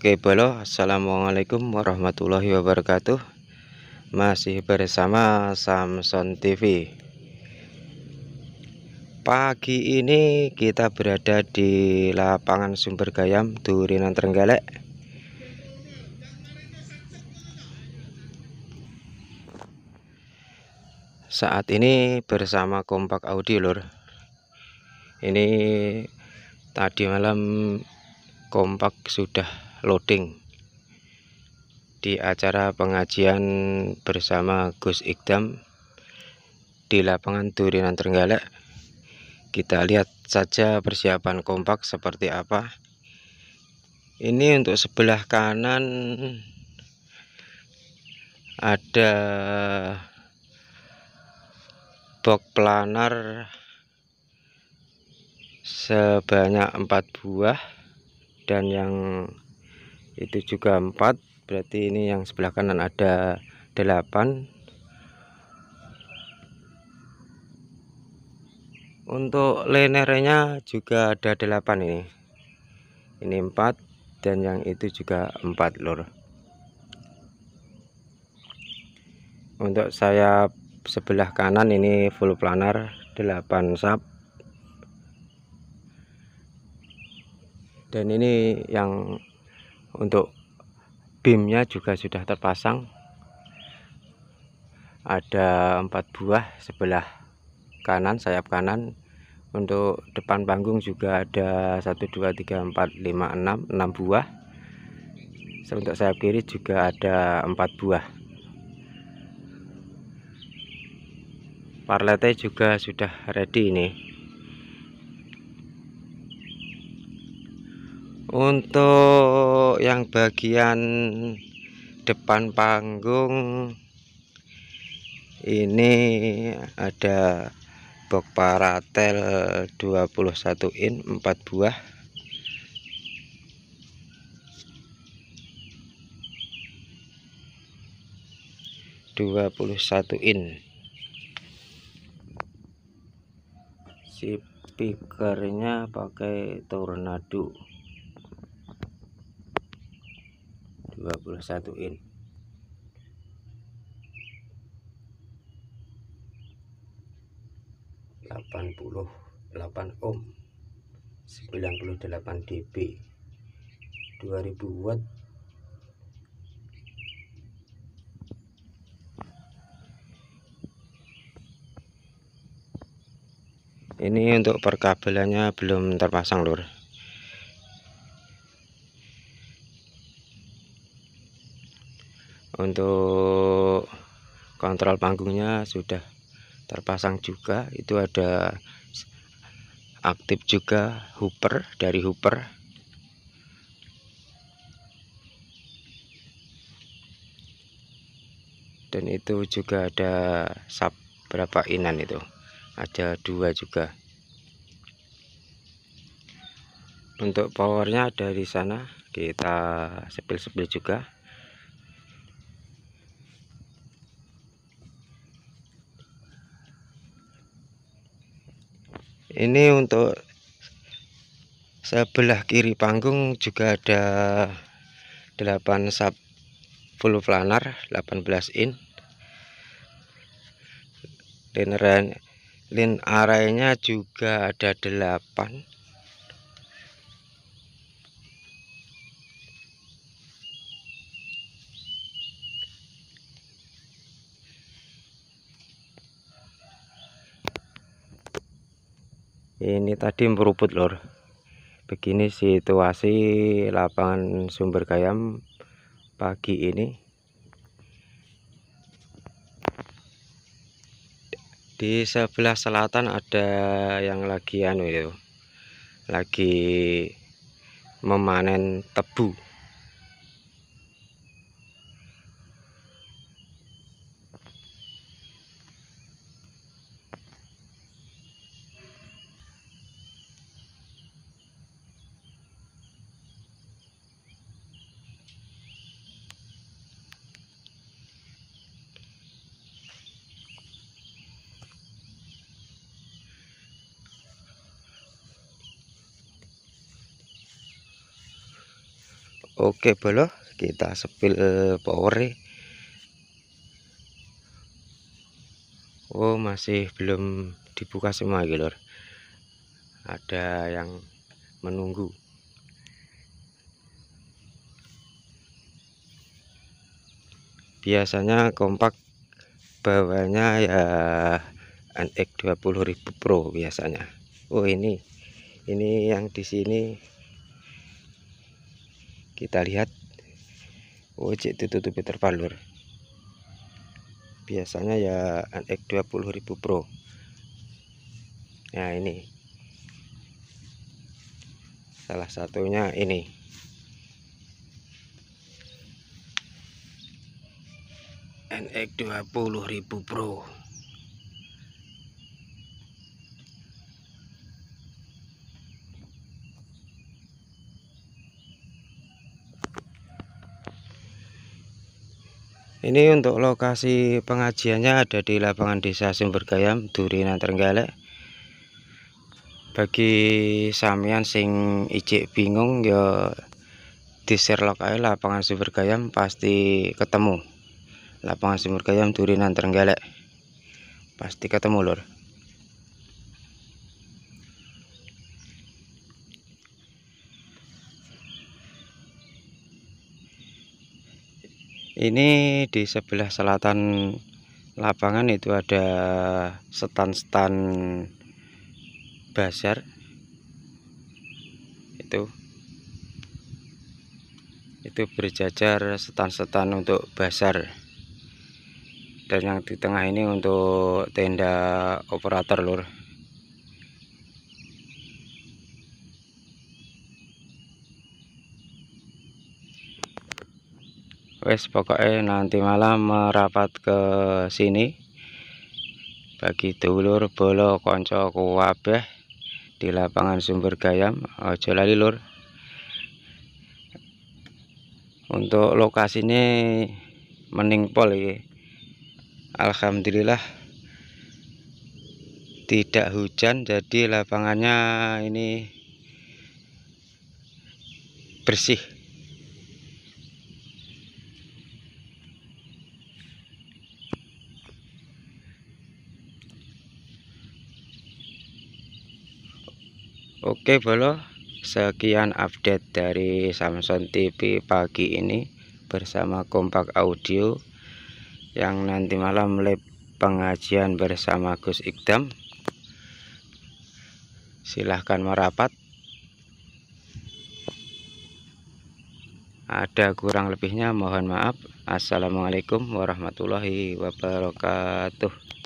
Oke balo Assalamualaikum warahmatullahi wabarakatuh Masih bersama Samson TV Pagi ini kita berada di lapangan sumber gayam Durinan Trenggalek Saat ini bersama kompak Audi lur Ini tadi malam kompak sudah loading di acara pengajian bersama Gus Iqdam di lapangan Durinan Trenggalek kita lihat saja persiapan kompak seperti apa ini untuk sebelah kanan ada box planar sebanyak empat buah dan yang itu juga 4 berarti ini yang sebelah kanan ada 8 untuk linernya juga ada 8 ini ini 4 dan yang itu juga 4 lor untuk sayap sebelah kanan ini full planar 8 sub dan ini yang untuk beamnya juga sudah terpasang ada empat buah sebelah kanan sayap kanan untuk depan panggung juga ada 1 2 3 4 5 6 6 buah untuk sayap kiri juga ada empat buah parlete juga sudah ready ini untuk yang bagian depan panggung ini ada box paratel 21 in 4 buah dua puluh satu in si speakernya pakai tornado 21 in delapan puluh delapan ohm sembilan puluh delapan dB dua ribu watt ini untuk perkabelannya belum terpasang lur untuk kontrol panggungnya sudah terpasang juga itu ada aktif juga hooper dari hooper dan itu juga ada sub berapa inan itu ada dua juga untuk powernya dari sana kita sepil-sepil juga ini untuk sebelah kiri panggung juga ada 8 sub full planar 18 in lineran lin araynya juga ada 8 ini tadi meruput lor begini situasi lapangan sumber gayam pagi ini di sebelah selatan ada yang lagi anu itu ya, lagi memanen tebu oke bolo kita sepil power oh masih belum dibuka semua gitu ada yang menunggu biasanya kompak bawahnya ya NX 20.000 Pro biasanya Oh ini ini yang di sini kita lihat oh cek ditutupi terpal biasanya ya NX 20000 Pro nah ini salah satunya ini NX 20000 Pro Ini untuk lokasi pengajiannya ada di lapangan desa Sumbergayam, Durinan Terenggalek. Bagi samian sing ijik bingung ya di Sherlock ae lapangan Sumbergayam pasti ketemu. Lapangan Sumbergayam Durinan Terenggalek. Pasti ketemu lur. ini di sebelah selatan lapangan itu ada setan-setan basar. itu itu berjajar setan-setan untuk basar. dan yang di tengah ini untuk tenda operator lur wes pokoknya nanti malam merapat ke sini bagi dulur bolo konco kuwabeh di lapangan sumber gayam ojo lali lur untuk lokasinya meningpol ya Alhamdulillah tidak hujan jadi lapangannya ini bersih Oke bolo sekian update dari Samson TV pagi ini bersama kompak audio yang nanti malam live pengajian bersama Gus Iqdam. silahkan merapat ada kurang lebihnya mohon maaf Assalamualaikum warahmatullahi wabarakatuh